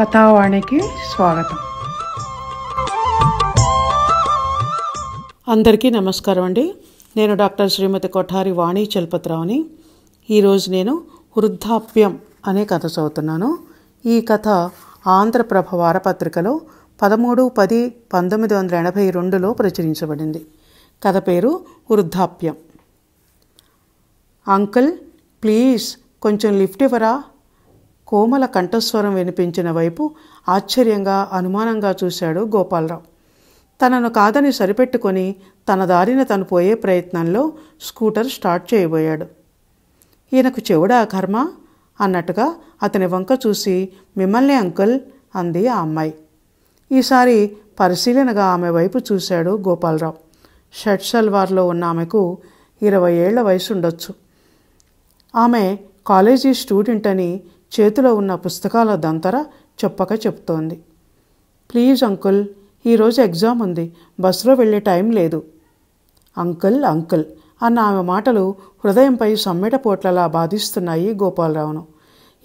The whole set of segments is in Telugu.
కథావాణికి స్వాగతం అందరికీ నమస్కారం అండి నేను డాక్టర్ శ్రీమతి కొఠారి వాణి చలపతిరావుని ఈరోజు నేను వృద్ధాప్యం అనే కథ చదువుతున్నాను ఈ కథ ఆంధ్రప్రభ వారపత్రికలో పదమూడు పది పంతొమ్మిది వందల ఎనభై రెండులో ప్రచురించబడింది కథ పేరు వృద్ధాప్యం అంకుల్ ప్లీజ్ కొంచెం లిఫ్ట్ ఇవ్వరా కోమల కంఠస్వరం వినిపించిన వైపు ఆశ్చర్యంగా అనుమానంగా చూశాడు గోపాలరావు తనను కాదని సరిపెట్టుకొని తన దారిన తను పోయే ప్రయత్నంలో స్కూటర్ స్టార్ట్ చేయబోయాడు ఈయనకు చెవుడా కర్మ అన్నట్టుగా అతని వంక చూసి మిమ్మల్ని అంకుల్ అంది ఆ అమ్మాయి ఈసారి పరిశీలనగా ఆమె వైపు చూశాడు గోపాలరావు షట్ సల్వార్లో ఉన్న ఆమెకు ఇరవై ఏళ్ల వయసు ఉండొచ్చు ఆమె కాలేజీ స్టూడెంట్ అని చేతిలో ఉన్న పుస్తకాల దంతర చెప్పక చెప్తోంది ప్లీజ్ అంకుల్ ఈరోజు ఎగ్జామ్ ఉంది బస్సులో వెళ్ళే టైం లేదు అంకుల్ అంకుల్ అన్న ఆమె మాటలు హృదయంపై సమ్మెట పోట్లలా బాధిస్తున్నాయి గోపాలరావును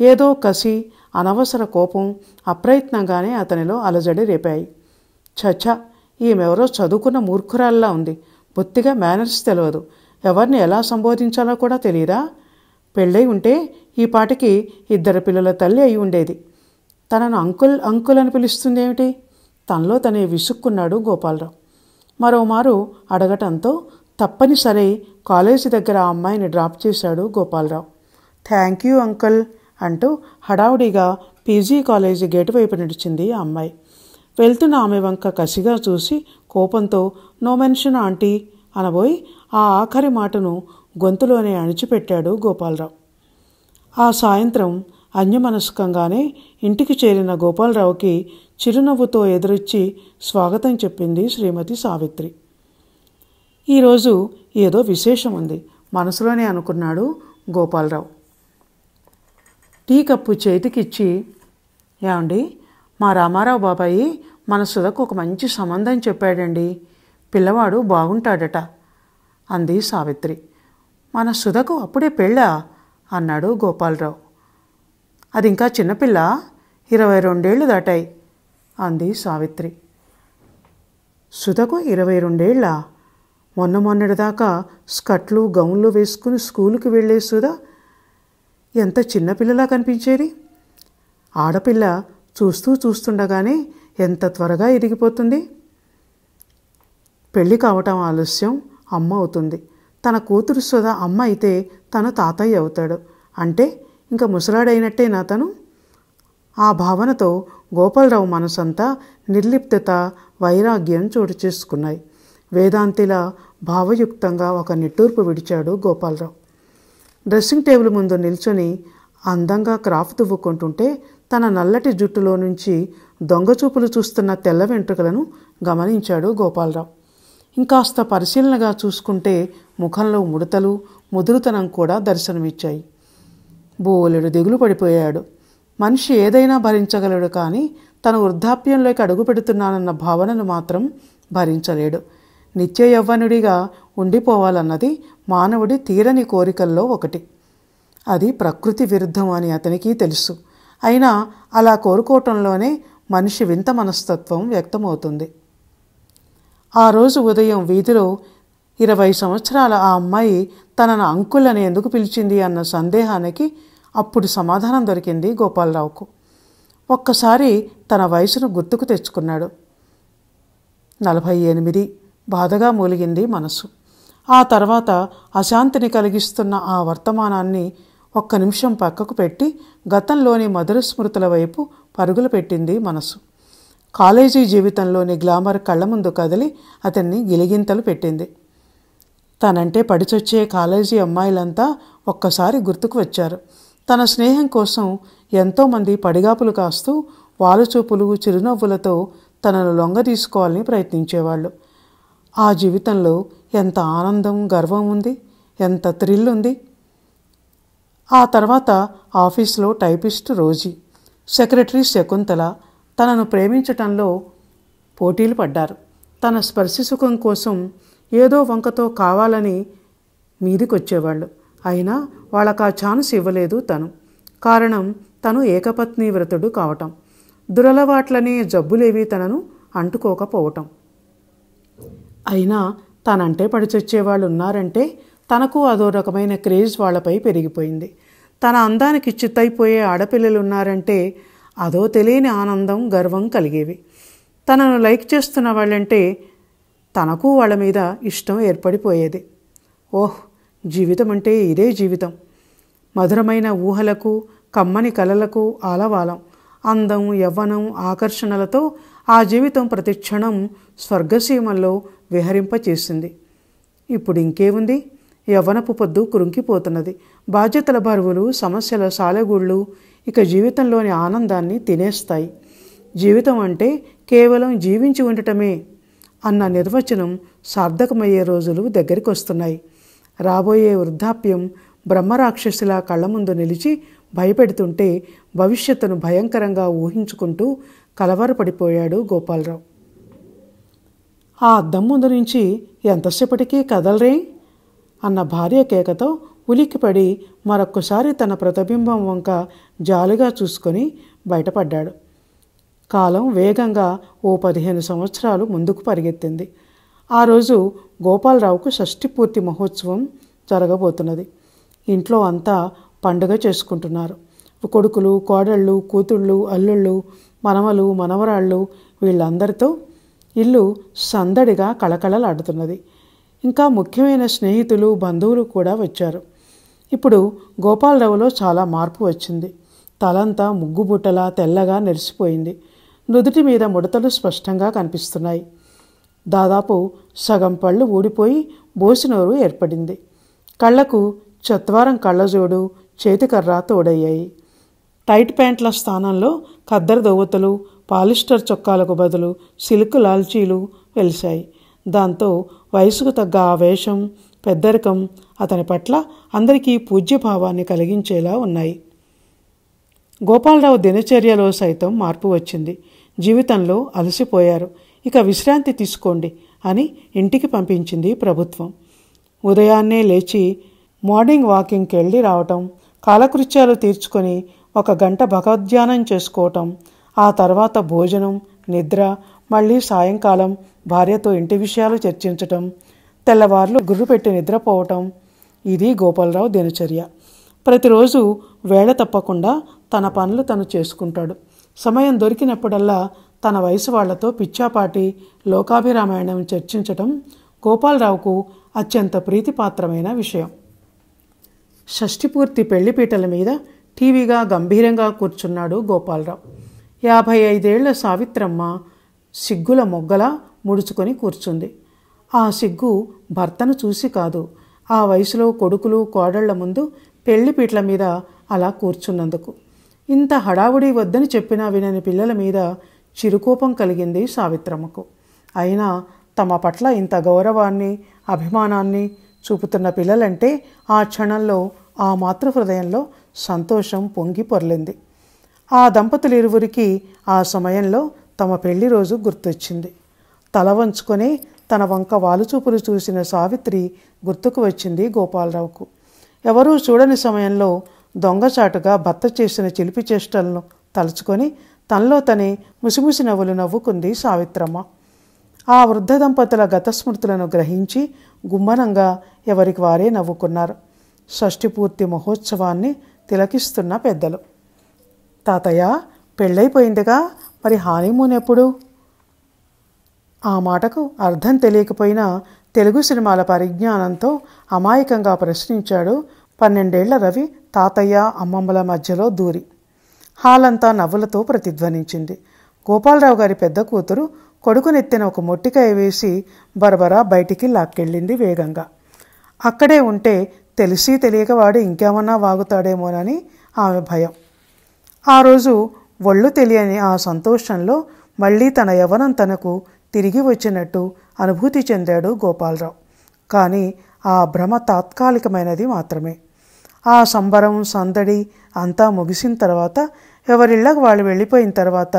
ఏదో కసి అనవసర కోపం అప్రయత్నంగానే అతనిలో అలజడి రేపాయి చచ్చ ఈమెవరో చదువుకున్న మూర్ఖురాల్లా ఉంది బొత్తిగా మేనర్స్ తెలియదు ఎవరిని ఎలా సంబోధించాలో కూడా తెలియదా పెళ్ళై ఉంటే ఈ పాటకి ఇద్దరు పిల్లల తల్లి అయి ఉండేది తనను అంకుల్ అంకుల్ అని పిలుస్తుందేమిటి తనలో తనే విసుక్కున్నాడు గోపాలరావు మరోమారు అడగటంతో తప్పనిసరి కాలేజీ దగ్గర ఆ అమ్మాయిని డ్రాప్ చేశాడు గోపాలరావు థ్యాంక్ యూ అంకుల్ అంటూ హడావుడిగా పీజీ కాలేజీ గేటు వైపు నడిచింది ఆ అమ్మాయి వెళ్తున్న ఆమె వంక కసిగా చూసి కోపంతో నో మెన్షన్ ఆంటీ అనబోయి ఆ ఆఖరి మాటను గొంతులోనే అణిచిపెట్టాడు గోపాలరావు ఆ సాయంత్రం అన్యమనస్కంగానే ఇంటికి చేరిన గోపాలరావుకి చిరునవ్వుతో ఎదురిచ్చి స్వాగతం చెప్పింది శ్రీమతి సావిత్రి ఈరోజు ఏదో విశేషం ఉంది మనసులోనే అనుకున్నాడు గోపాలరావు టీ కప్పు చేతికిచ్చి ఏమండి మా రామారావు బాబాయి మన సుధకు ఒక మంచి సంబంధం చెప్పాడండి పిల్లవాడు బాగుంటాడట అంది సావిత్రి మన సుధకు అప్పుడే పెళ్ళా అన్నాడు గోపాలరావు అది ఇంకా చిన్నపిల్ల ఇరవై రెండేళ్లు దాటాయి అంది సావిత్రి సుధకు ఇరవై రెండేళ్ళ మొన్న మొన్నటిదాకా స్కట్లు గౌన్లు వేసుకుని స్కూలుకి వెళ్ళే సుధ ఎంత చిన్నపిల్లలా కనిపించేది ఆడపిల్ల చూస్తూ చూస్తుండగానే ఎంత త్వరగా ఇరిగిపోతుంది పెళ్ళి కావటం ఆలస్యం అమ్మ అవుతుంది తన కూతురు సుధ అమ్మ అయితే తను తాతయ్య అవుతాడు అంటే ఇంకా ముసలాడైనట్టేనా తను ఆ భావనతో గోపాలరావు మనసంతా నిర్లిప్త వైరాగ్యం చోటు చేసుకున్నాయి వేదాంతిలా భావయుక్తంగా ఒక నిట్టూర్పు విడిచాడు గోపాలరావు డ్రెస్సింగ్ టేబుల్ ముందు నిల్చొని అందంగా క్రాఫ్ దువ్వుకుంటుంటే తన నల్లటి జుట్టులో నుంచి దొంగచూపులు చూస్తున్న తెల్ల వెంట్రుకలను గమనించాడు గోపాలరావు ఇంకాస్త పరిశీలనగా చూసుకుంటే ముఖంలో ముడతలు ముదురుతనం కూడా దర్శనమిచ్చాయి బోలెడు దిగులు పడిపోయాడు మనిషి ఏదైనా భరించగలడు కానీ తను వృద్ధాప్యంలోకి అడుగు పెడుతున్నానన్న భావనను మాత్రం భరించలేడు నిత్య యవ్వనుడిగా ఉండిపోవాలన్నది మానవుడి తీరని కోరికల్లో ఒకటి అది ప్రకృతి విరుద్ధం అని అతనికి తెలుసు అయినా అలా కోరుకోవటంలోనే మనిషి వింత మనస్తత్వం వ్యక్తమవుతుంది ఆ రోజు ఉదయం వీధిలో ఇరవై సంవత్సరాల ఆ అమ్మాయి తనను అంకుల్ అని ఎందుకు పిలిచింది అన్న సందేహానికి అప్పుడు సమాధానం దొరికింది గోపాలరావుకు ఒక్కసారి తన వయసును గుర్తుకు తెచ్చుకున్నాడు నలభై ఎనిమిది బాధగా మూలిగింది మనసు ఆ తర్వాత అశాంతిని కలిగిస్తున్న ఆ వర్తమానాన్ని ఒక్క నిమిషం పక్కకు పెట్టి గతంలోని మధుర స్మృతుల వైపు పరుగులు పెట్టింది మనసు కాలేజీ జీవితంలోని గ్లామర్ కళ్ళ ముందు కదిలి అతన్ని గిలిగింతలు పెట్టింది తనంటే పడిచొచ్చే కాలేజీ అమ్మాయిలంతా ఒక్కసారి గుర్తుకు వచ్చారు తన స్నేహం కోసం ఎంతోమంది పడిగాపులు కాస్తూ వాలుచూపులు చిరునవ్వులతో తనను లొంగ తీసుకోవాలని ప్రయత్నించేవాళ్ళు ఆ జీవితంలో ఎంత ఆనందం గర్వం ఉంది ఎంత థ్రిల్ ఉంది ఆ తర్వాత ఆఫీస్లో టైపిస్ట్ రోజీ సెక్రటరీ శకుంతల తనను ప్రేమించటంలో పోటీలు పడ్డారు తన స్పర్శ సుఖం కోసం ఏదో వంకతో కావాలని మీదికొచ్చేవాళ్ళు అయినా వాళ్ళకు ఆ ఛాన్స్ ఇవ్వలేదు తను కారణం తను ఏకపత్ని వ్రతుడు కావటం దురలవాట్లనే జబ్బులేవి తనను అంటుకోకపోవటం అయినా తనంటే పడిచొచ్చేవాళ్ళు ఉన్నారంటే తనకు అదో రకమైన క్రేజ్ వాళ్ళపై పెరిగిపోయింది తన అందానికి చిత్తైపోయే ఆడపిల్లలు ఉన్నారంటే అదో తెలియని ఆనందం గర్వం కలిగేవి తనను లైక్ చేస్తున్న వాళ్ళంటే తనకు వాళ్ళ మీద ఇష్టం ఏర్పడిపోయేది ఓహ్ జీవితం అంటే ఇదే జీవితం మధురమైన ఊహలకు కమ్మని కలలకు ఆలవాలం అందం యవ్వనం ఆకర్షణలతో ఆ జీవితం ప్రతిక్షణం స్వర్గసీమల్లో విహరింపచేసింది ఇప్పుడు ఇంకేముంది యవ్వనపు పొద్దు కురుంకిపోతున్నది బాధ్యతల బరువులు సమస్యల సాలెగూళ్ళు ఇక జీవితంలోని ఆనందాన్ని తినేస్తాయి జీవితం అంటే కేవలం జీవించి ఉండటమే అన్న నిర్వచనం సార్థకమయ్యే రోజులు దగ్గరికి వస్తున్నాయి రాబోయే వృద్ధాప్యం బ్రహ్మరాక్షసులా కళ్ళ ముందు నిలిచి భయపెడుతుంటే భవిష్యత్తును భయంకరంగా ఊహించుకుంటూ కలవరపడిపోయాడు గోపాలరావు ఆ అద్దం ముందు నుంచి ఎంతసేపటికి కదలరే అన్న భార్య కేకతో ఉలిక్కిపడి మరొక్కసారి తన ప్రతిబింబం వంక జాలిగా చూసుకొని బయటపడ్డాడు కాలం వేగంగా ఓ పదిహేను సంవత్సరాలు ముందుకు పరిగెత్తింది ఆ రోజు గోపాలరావుకు షష్ఠి పూర్తి మహోత్సవం జరగబోతున్నది ఇంట్లో అంతా పండుగ చేసుకుంటున్నారు కొడుకులు కోడళ్ళు కూతుళ్ళు అల్లుళ్ళు మనమలు మనవరాళ్ళు వీళ్ళందరితో ఇల్లు సందడిగా కళకళలాడుతున్నది ఇంకా ముఖ్యమైన స్నేహితులు బంధువులు కూడా వచ్చారు ఇప్పుడు గోపాలరావులో చాలా మార్పు వచ్చింది తలంతా ముగ్గుబుట్టలా తెల్లగా నెరిసిపోయింది నుదుటి మీద ముడతలు స్పష్టంగా కనిపిస్తున్నాయి దాదాపు సగం పళ్ళు ఊడిపోయి బోసినోరు ఏర్పడింది కళ్లకు చత్వారం కళ్ళజోడు చేతికర్ర తోడయ్యాయి టైట్ ప్యాంట్ల స్థానంలో కద్దరి దోవతలు పాలిస్టర్ చొక్కాలకు బదులు సిల్క్ లాల్చీలు వెలిశాయి దాంతో వయసుకు తగ్గ ఆ వేషం పెద్దరికం అతని పట్ల అందరికీ పూజ్యభావాన్ని కలిగించేలా ఉన్నాయి గోపాలరావు దినచర్యలో సైతం మార్పు వచ్చింది జీవితంలో అలసిపోయారు ఇక విశ్రాంతి తీసుకోండి అని ఇంటికి పంపించింది ప్రభుత్వం ఉదయాన్నే లేచి మార్నింగ్ వాకింగ్కి వెళ్ళి రావటం కాలకృత్యాలు తీర్చుకొని ఒక గంట భగవద్ధ్యానం చేసుకోవటం ఆ తర్వాత భోజనం నిద్ర మళ్ళీ సాయంకాలం భార్యతో ఇంటి విషయాలు చర్చించటం తెల్లవార్లు గుర్రు పెట్టి నిద్రపోవటం ఇది గోపాలరావు దినచర్య ప్రతిరోజు వేళ తప్పకుండా తన పనులు తను చేసుకుంటాడు సమయం దొరికినప్పుడల్లా తన వయసు వాళ్లతో పిచ్చాపాటి లోకాభిరామాయణం చర్చించటం గోపాలరావుకు అత్యంత ప్రీతిపాత్రమైన విషయం షష్టిపూర్తి పెళ్లిపీటల మీద టీవీగా గంభీరంగా కూర్చున్నాడు గోపాలరావు యాభై ఐదేళ్ల సావిత్రమ్మ సిగ్గుల మొగ్గల ముడుచుకొని కూర్చుంది ఆ సిగ్గు భర్తను చూసి కాదు ఆ వయసులో కొడుకులు కోడళ్ల ముందు పెళ్లిపీట్ల మీద అలా కూర్చున్నందుకు ఇంత హడావుడి వద్దని చెప్పినా వినని పిల్లల మీద చిరుకోపం కలిగింది సావిత్రమ్మకు అయినా తమ పట్ల ఇంత గౌరవాన్ని అభిమానాన్ని చూపుతున్న పిల్లలంటే ఆ క్షణంలో ఆ మాతృ హృదయంలో సంతోషం పొంగి పొరలింది ఆ దంపతులు ఇరువురికి ఆ సమయంలో తమ పెళ్లి రోజు గుర్తొచ్చింది తల వంచుకొని తన వంక వాలుచూపులు చూసిన సావిత్రి గుర్తుకు వచ్చింది గోపాలరావుకు ఎవరూ చూడని సమయంలో దొంగచాటుగా భర్త చేసిన చిలిపి చేష్టలను తలుచుకొని తనలో తనే ముసిముసి నవ్వులు నవ్వుకుంది సావిత్రమ్మ ఆ వృద్ధ దంపతుల గత స్మృతులను గ్రహించి గుమ్మనంగా ఎవరికి వారే నవ్వుకున్నారు షష్టిపూర్తి మహోత్సవాన్ని తిలకిస్తున్న పెద్దలు తాతయ్య పెళ్ళైపోయిందిగా మరి హానీమూన్ ఎప్పుడు ఆ మాటకు అర్థం తెలియకపోయినా తెలుగు సినిమాల పరిజ్ఞానంతో అమాయకంగా ప్రశ్నించాడు పన్నెండేళ్ల రవి తాతయ్య అమ్మమ్మల మధ్యలో దూరి హాలంతా నవ్వులతో ప్రతిధ్వనించింది గోపాలరావు గారి పెద్ద కూతురు కొడుకునెత్తిన ఒక మొట్టికాయ వేసి బరబరా బయటికి లాక్కెళ్ళింది వేగంగా అక్కడే ఉంటే తెలిసి తెలియక వాడు ఇంకేమన్నా వాగుతాడేమోనని ఆమె భయం ఆ రోజు ఒళ్ళు తెలియని ఆ సంతోషంలో మళ్ళీ తన యవనం తనకు తిరిగి వచ్చినట్టు అనుభూతి చెందాడు గోపాలరావు కానీ ఆ భ్రమ తాత్కాలికమైనది మాత్రమే ఆ సంబరం సందడి అంతా ముగిసిన తర్వాత ఎవరిళ్ళకు వాళ్ళు వెళ్ళిపోయిన తర్వాత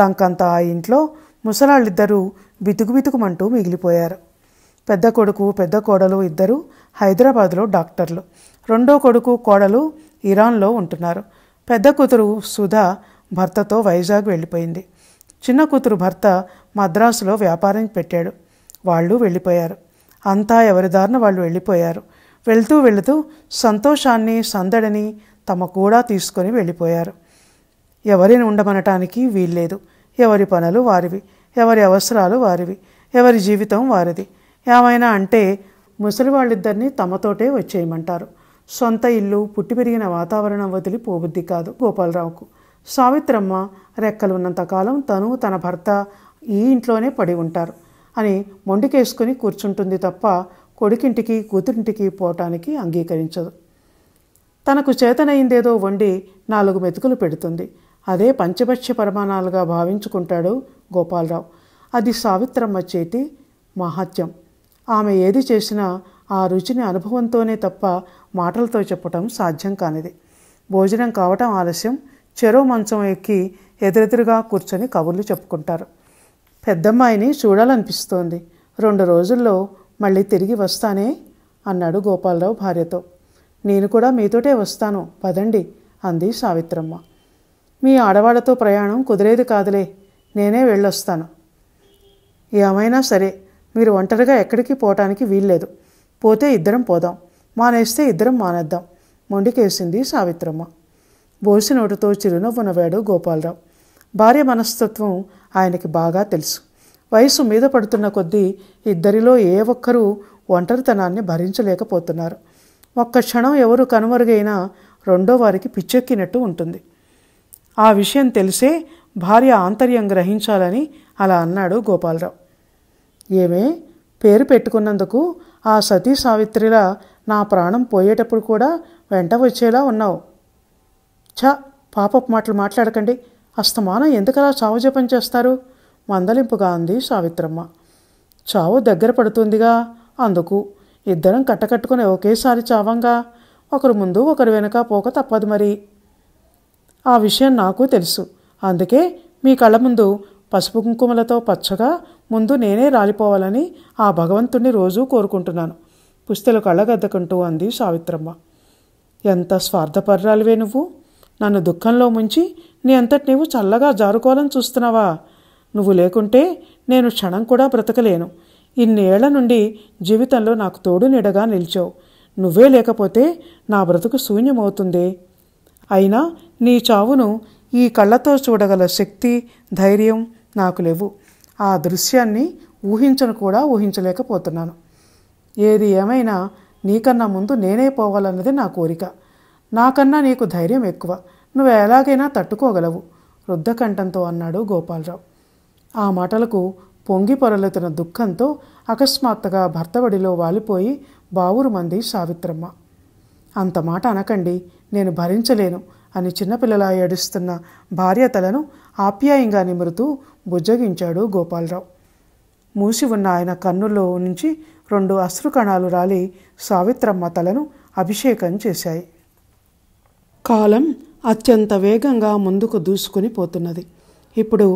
లంకంతా ఆ ఇంట్లో ముసలాళ్ళిద్దరూ బితుకు బితుకుమంటూ మిగిలిపోయారు పెద్ద కొడుకు పెద్ద కోడలు ఇద్దరు హైదరాబాద్లో డాక్టర్లు రెండో కొడుకు కోడలు ఇరాన్లో ఉంటున్నారు పెద్ద కూతురు సుధా భర్తతో వైజాగ్ వెళ్ళిపోయింది చిన్న కూతురు భర్త మద్రాసులో వ్యాపారం పెట్టాడు వాళ్ళు వెళ్ళిపోయారు అంతా ఎవరి దారిన వాళ్ళు వెళ్ళిపోయారు వెళ్తూ వెళుతూ సంతోషాన్ని సందడిని తమ కూడా తీసుకొని వెళ్ళిపోయారు ఎవరిని ఉండమనటానికి వీల్లేదు ఎవరి పనులు వారివి ఎవరి అవసరాలు వారివి ఎవరి జీవితం వారిది ఏమైనా అంటే ముసలి వాళ్ళిద్దరినీ తమతోటే వచ్చేయమంటారు సొంత ఇల్లు పుట్టి పెరిగిన వాతావరణం వదిలి పోబుద్ధి కాదు గోపాలరావుకు సావిత్రమ్మ రెక్కలున్నంతకాలం తను తన భర్త ఈ ఇంట్లోనే పడి ఉంటారు అని మొండికేసుకుని కూర్చుంటుంది తప్ప కొడుకింటికి కూతురింటికి పోవటానికి అంగీకరించదు తనకు చేతనైందేదో వండి నాలుగు మెతుకులు పెడుతుంది అదే పంచభక్ష్య పరిమాణాలుగా భావించుకుంటాడు గోపాలరావు అది సావిత్రమ్మ చేతి మహత్యం ఆమె ఏది చేసినా ఆ రుచిని అనుభవంతోనే తప్ప మాటలతో చెప్పటం సాధ్యం కానిది భోజనం కావటం ఆలస్యం చెరో మంచం ఎక్కి ఎదురెదురుగా కూర్చొని కబుర్లు చెప్పుకుంటారు పెద్దమ్మాయిని చూడాలనిపిస్తోంది రెండు రోజుల్లో మళ్ళీ తిరిగి వస్తానే అన్నాడు గోపాలరావు భార్యతో నేను కూడా మీతోటే వస్తాను పదండి అంది సావిత్రమ్మ మీ ఆడవాళ్లతో ప్రయాణం కుదిరేది కాదులే నేనే వెళ్ళొస్తాను ఏమైనా సరే మీరు ఒంటరిగా ఎక్కడికి పోవటానికి వీల్లేదు పోతే ఇద్దరం పోదాం మానేస్తే ఇద్దరం మానేద్దాం మొండికేసింది సావిత్రమ్మ బోసినోటుతో చిరునవ్వు నవ్వాడు గోపాలరావు భార్య మనస్తత్వం ఆయనకి బాగా తెలుసు వయసు మీద పడుతున్న కొద్దీ ఇద్దరిలో ఏ ఒక్కరూ ఒంటరితనాన్ని భరించలేకపోతున్నారు ఒక్క క్షణం ఎవరు కనుమరుగైనా రెండో వారికి పిచ్చెక్కినట్టు ఉంటుంది ఆ విషయం తెలిసే భార్య ఆంతర్యం గ్రహించాలని అలా అన్నాడు గోపాలరావు ఏమే పేరు పెట్టుకున్నందుకు ఆ సతీ సావిత్రిలా నా ప్రాణం పోయేటప్పుడు కూడా వెంట వచ్చేలా ఉన్నావు చ పాపపు మాటలు మాట్లాడకండి అస్తమానం ఎందుకలా చావు జపం చేస్తారు మందలింపుగా అంది సావిత్రమ్మ చావు దగ్గర పడుతుందిగా అందుకు ఇద్దరం కట్టకట్టుకుని ఒకేసారి చావంగా ఒకరు ముందు ఒకరు వెనుక పోక తప్పదు మరి ఆ విషయం నాకు తెలుసు అందుకే మీ కళ్ళ ముందు పసుపు కుంకుమలతో పచ్చగా ముందు నేనే రాలిపోవాలని ఆ భగవంతుణ్ణి రోజూ కోరుకుంటున్నాను పుస్తెలు కళ్ళగద్దకుంటూ అంది సావిత్రమ్మ ఎంత స్వార్థపర్రాలువే నువ్వు నన్ను దుఃఖంలో ముంచి నీ అంతటి నీవు చల్లగా జారుకోవాలని చూస్తున్నావా నువ్వు లేకుంటే నేను క్షణం కూడా బ్రతకలేను ఇన్నేళ్ల నుండి జీవితంలో నాకు తోడు నిడగా నిలిచావు నువ్వే లేకపోతే నా బ్రతుకు శూన్యమవుతుంది అయినా నీ చావును ఈ కళ్ళతో చూడగల శక్తి ధైర్యం నాకు లేవు ఆ దృశ్యాన్ని ఊహించను కూడా ఊహించలేకపోతున్నాను ఏది ఏమైనా నీకన్నా ముందు నేనే పోవాలన్నది నా కోరిక నాకన్నా నీకు ధైర్యం ఎక్కువ నువ్వు ఎలాగైనా తట్టుకోగలవు రుద్ధకంఠంతో అన్నాడు గోపాలరావు ఆ మాటలకు పొంగి పొరలెత్తిన దుఃఖంతో అకస్మాత్తుగా భర్తవడిలో వాలిపోయి బావురు మంది సావిత్రమ్మ అంత మాట అనకండి నేను భరించలేను అని చిన్నపిల్లలా ఏడుస్తున్న భార్య తలను ఆప్యాయంగా నిమురుతూ బుజ్జగించాడు గోపాలరావు మూసి ఉన్న ఆయన కన్నుల్లో నుంచి రెండు అశ్రుకణాలు రాలి సావిత్రమ్మ తలను అభిషేకం చేశాయి కాలం అత్యంత వేగంగా ముందుకు దూసుకుని పోతున్నది ఇప్పుడు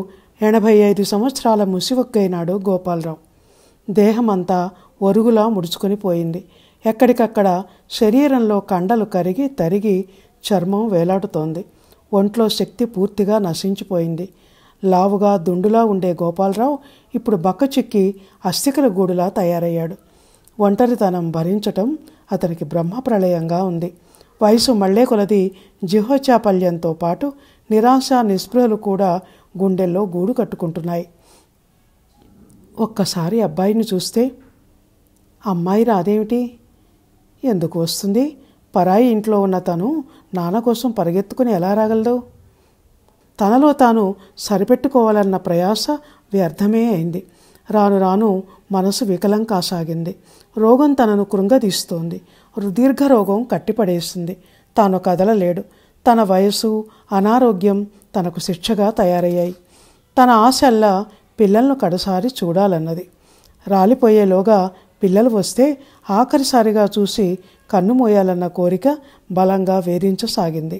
ఎనభై ఐదు సంవత్సరాల ముసివక్కైనాడు గోపాలరావు దేహమంతా ఒరుగులా ముడుచుకొని పోయింది ఎక్కడికక్కడ శరీరంలో కండలు కరిగి తరిగి చర్మం వేలాడుతోంది ఒంట్లో శక్తి పూర్తిగా నశించిపోయింది లావుగా దుండులా ఉండే గోపాలరావు ఇప్పుడు బక్కచిక్కి అస్థికల గూడులా తయారయ్యాడు ఒంటరితనం భరించటం అతనికి బ్రహ్మ ప్రళయంగా ఉంది వయసు మళ్లే కొలది జిహోచాపల్యంతో పాటు నిరాశ నిస్పృహలు కూడా గుండెల్లో గూడు కట్టుకుంటున్నాయి ఒక్కసారి అబ్బాయిని చూస్తే అమ్మాయి రాదేమిటి ఎందుకు వస్తుంది పరాయి ఇంట్లో ఉన్న తను నాన్న కోసం పరిగెత్తుకుని ఎలా రాగలదు తనలో తాను సరిపెట్టుకోవాలన్న ప్రయాస వ్యర్థమే అయింది రాను రాను మనసు వికలం కాసాగింది రోగం తనను కృంగదీస్తోంది రుదీర్ఘ రోగం కట్టిపడేస్తుంది తాను కదలలేడు తన వయసు అనారోగ్యం తనకు శిక్షగా తయారయ్యాయి తన ఆశల్లా పిల్లలను కడసారి చూడాలన్నది రాలిపోయేలోగా పిల్లలు వస్తే ఆఖరిసారిగా చూసి కన్ను మోయాలన్న కోరిక బలంగా వేధించసాగింది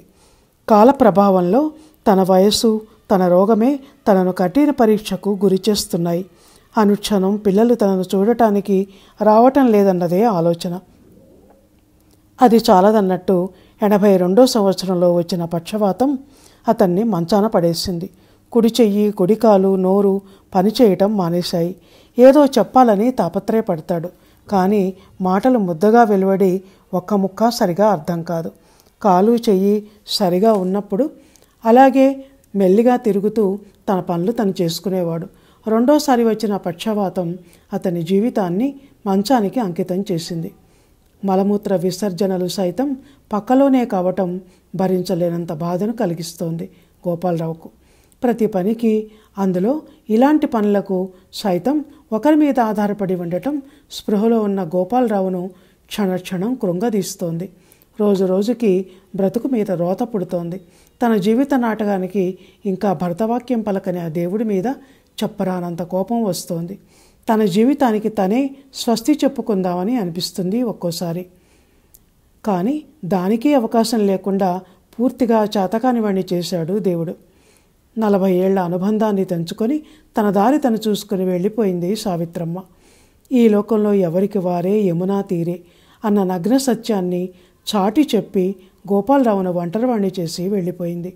కాల ప్రభావంలో తన వయస్సు తన రోగమే తనను కఠిన పరీక్షకు గురిచేస్తున్నాయి అనుక్షణం పిల్లలు తనను చూడటానికి రావటం లేదన్నదే ఆలోచన అది చాలదన్నట్టు ఎనభై రెండో సంవత్సరంలో వచ్చిన పక్షవాతం అతన్ని మంచాన పడేసింది కుడి చెయ్యి కుడికాలు నోరు పనిచేయటం మానేశాయి ఏదో చెప్పాలని తాపత్రయపడతాడు కానీ మాటలు ముద్దగా వెలువడి ఒక్క ముక్క సరిగా అర్థం కాదు కాలు చెయ్యి సరిగా ఉన్నప్పుడు అలాగే మెల్లిగా తిరుగుతూ తన పనులు తను చేసుకునేవాడు రెండోసారి వచ్చిన పక్షవాతం అతని జీవితాన్ని మంచానికి అంకితం చేసింది మలమూత్ర విసర్జనలు సైతం పక్కలోనే కావటం భరించలేనంత బాధను కలిగిస్తోంది గోపాలరావుకు ప్రతి పనికి అందులో ఇలాంటి పనులకు సైతం ఒకరి మీద ఆధారపడి ఉండటం స్పృహలో ఉన్న గోపాలరావును క్షణక్షణం కృంగదీస్తోంది రోజు రోజుకి బ్రతుకు మీద రోత పుడుతోంది తన జీవిత నాటకానికి ఇంకా భర్తవాక్యం పలకని ఆ దేవుడి మీద చెప్పరానంత కోపం వస్తోంది తన జీవితానికి తనే స్వస్తి చెప్పుకుందామని అనిపిస్తుంది ఒక్కోసారి కానీ దానికి అవకాశం లేకుండా పూర్తిగా చేతకాని వాణ్ణి చేశాడు దేవుడు నలభై ఏళ్ల అనుబంధాన్ని తెంచుకొని తన దారి తను చూసుకుని వెళ్ళిపోయింది సావిత్రమ్మ ఈ లోకంలో ఎవరికి వారే యమునా తీరే అన్న నగ్న సత్యాన్ని చాటి చెప్పి గోపాలరావును ఒంటరివాణ్ణి చేసి వెళ్ళిపోయింది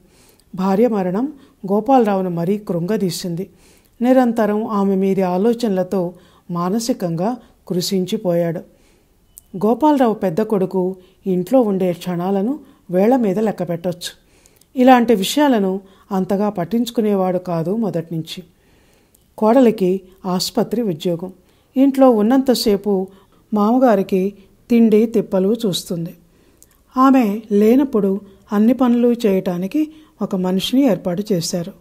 భార్య మరణం గోపాలరావును మరీ కృంగదీసింది నిరంతరం ఆమె మీది ఆలోచనలతో మానసికంగా కృషించిపోయాడు గోపాలరావు పెద్ద కొడుకు ఇంట్లో ఉండే క్షణాలను వేళ్ల మీద లెక్కపెట్టొచ్చు ఇలాంటి విషయాలను అంతగా పట్టించుకునేవాడు కాదు మొదటి నుంచి కోడలికి ఆసుపత్రి ఉద్యోగం ఇంట్లో ఉన్నంతసేపు మామగారికి తిండి తిప్పలు చూస్తుంది ఆమె లేనప్పుడు అన్ని పనులు చేయటానికి ఒక మనిషిని ఏర్పాటు చేశారు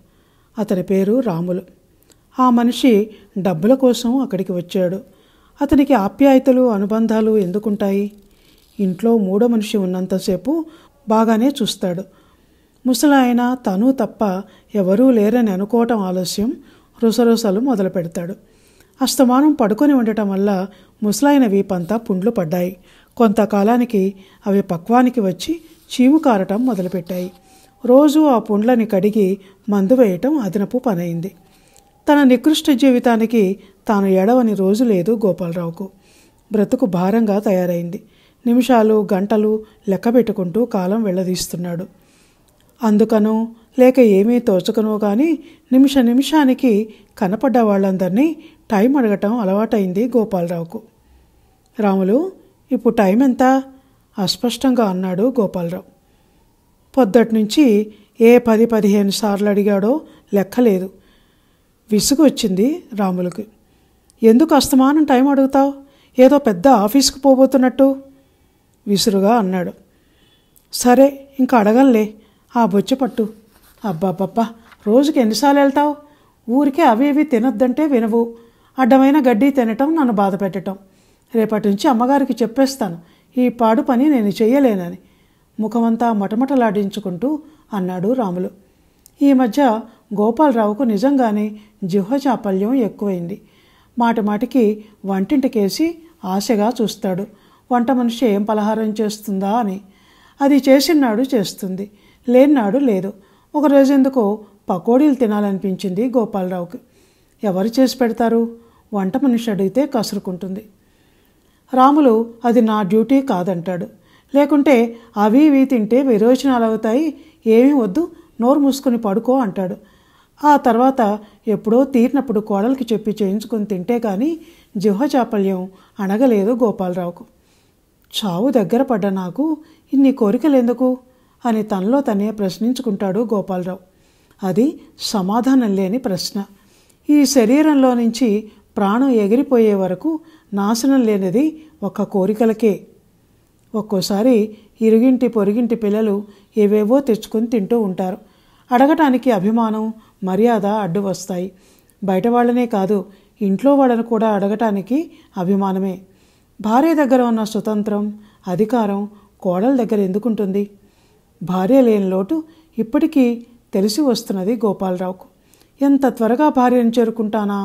అతని పేరు రాములు ఆ మనిషి డబ్బుల కోసం అక్కడికి వచ్చాడు అతనికి ఆప్యాయతలు అనుబంధాలు ఎందుకుంటాయి ఇంట్లో మూడో మనిషి ఉన్నంతసేపు బాగానే చూస్తాడు ముసలాయన తను తప్ప ఎవరూ లేరని అనుకోవటం ఆలస్యం రుసరుసలు మొదలు పెడతాడు అస్తమానం పడుకొని ఉండటం వల్ల ముసలాయన వీపంతా పుండ్లు పడ్డాయి కొంతకాలానికి అవి పక్వానికి వచ్చి చీము కారటం మొదలుపెట్టాయి రోజు ఆ పుండ్లని కడిగి మందు వేయటం అదనపు పనైంది తన నికృష్ట జీవితానికి తాను ఎడవని రోజు లేదు గోపాలరావుకు బ్రతుకు భారంగా తయారైంది నిమిషాలు గంటలు లెక్క పెట్టుకుంటూ కాలం వెళ్ళదీస్తున్నాడు అందుకనో లేక ఏమీ తోచకనో కానీ నిమిష నిమిషానికి కనపడ్డ వాళ్ళందరినీ టైం అడగటం అలవాటైంది గోపాలరావుకు రాములు ఇప్పుడు టైం ఎంత అస్పష్టంగా అన్నాడు గోపాలరావు పొద్దటి నుంచి ఏ పది పదిహేను సార్లు అడిగాడో లెక్కలేదు విసుగు వచ్చింది రాములకు ఎందుకు అస్తమానం టైం అడుగుతావు ఏదో పెద్ద ఆఫీస్కు పోబోతున్నట్టు విసురుగా అన్నాడు సరే ఇంకా అడగంలే ఆ బొచ్చు పట్టు అబ్బాబ్బా రోజుకి ఎన్నిసార్లు వెళ్తావు ఊరికే అవి ఇవి తినొద్దంటే వినవు అడ్డమైన గడ్డి తినటం నన్ను బాధ పెట్టడం రేపటి నుంచి అమ్మగారికి చెప్పేస్తాను ఈ పాడు పని నేను చేయలేనని ముఖమంతా మటమటలాడించుకుంటూ అన్నాడు రాములు ఈ మధ్య గోపాలరావుకు నిజంగానే చాపల్యం ఎక్కువైంది మాటిమాటికి వంటింటికేసి ఆశగా చూస్తాడు వంట మనిషి ఏం పలహారం చేస్తుందా అని అది చేసినాడు చేస్తుంది లేనినాడు లేదు ఒకరోజు ఎందుకు పకోడీలు తినాలనిపించింది గోపాలరావుకి ఎవరు చేసి పెడతారు వంట మనిషి అడిగితే కసురుకుంటుంది రాములు అది నా డ్యూటీ కాదంటాడు లేకుంటే అవి ఇవి తింటే విరోచనాలు అవుతాయి ఏమీ వద్దు నోరు మూసుకుని పడుకో అంటాడు ఆ తర్వాత ఎప్పుడో తీరినప్పుడు కోడలికి చెప్పి చేయించుకొని తింటే కానీ జిహ్వ చాపల్యం అణగలేదు గోపాలరావుకు చావు దగ్గర పడ్డ నాకు ఇన్ని ఎందుకు అని తనలో తనే ప్రశ్నించుకుంటాడు గోపాలరావు అది సమాధానం లేని ప్రశ్న ఈ శరీరంలో నుంచి ప్రాణం ఎగిరిపోయే వరకు నాశనం లేనిది ఒక కోరికలకే ఒక్కోసారి ఇరుగింటి పొరిగింటి పిల్లలు ఏవేవో తెచ్చుకొని తింటూ ఉంటారు అడగటానికి అభిమానం మర్యాద అడ్డు వస్తాయి బయట వాళ్ళనే కాదు ఇంట్లో వాళ్ళను కూడా అడగటానికి అభిమానమే భార్య దగ్గర ఉన్న స్వతంత్రం అధికారం కోడల దగ్గర ఎందుకుంటుంది భార్య లేని లోటు ఇప్పటికీ తెలిసి వస్తున్నది గోపాలరావుకు ఎంత త్వరగా భార్యను చేరుకుంటానా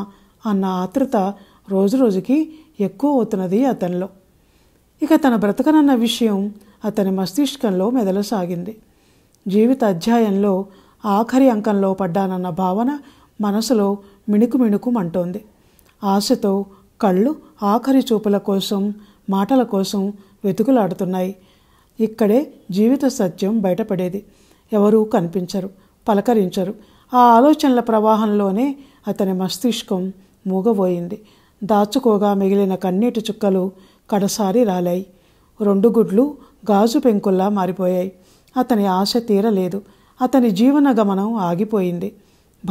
అన్న ఆతృత రోజుకి ఎక్కువ అవుతున్నది అతనిలో ఇక తన బ్రతకనన్న విషయం అతని మస్తిష్కంలో మెదలసాగింది జీవిత అధ్యాయంలో ఆఖరి అంకంలో పడ్డానన్న భావన మనసులో మిణుకు మిణుకుమంటోంది ఆశతో కళ్ళు ఆఖరి చూపుల కోసం మాటల కోసం వెతుకులాడుతున్నాయి ఇక్కడే జీవిత సత్యం బయటపడేది ఎవరూ కనిపించరు పలకరించరు ఆ ఆలోచనల ప్రవాహంలోనే అతని మస్తిష్కం మూగబోయింది దాచుకోగా మిగిలిన కన్నీటి చుక్కలు కడసారి రాలాయి రెండు గుడ్లు గాజు పెంకుల్లా మారిపోయాయి అతని ఆశ తీరలేదు అతని జీవన గమనం ఆగిపోయింది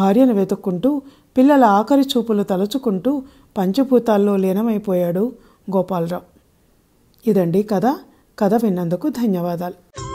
భార్యను వెతుక్కుంటూ పిల్లల ఆఖరి చూపులు తలుచుకుంటూ పంచభూతాల్లో లీనమైపోయాడు గోపాలరావు ఇదండి కథ కథ విన్నందుకు ధన్యవాదాలు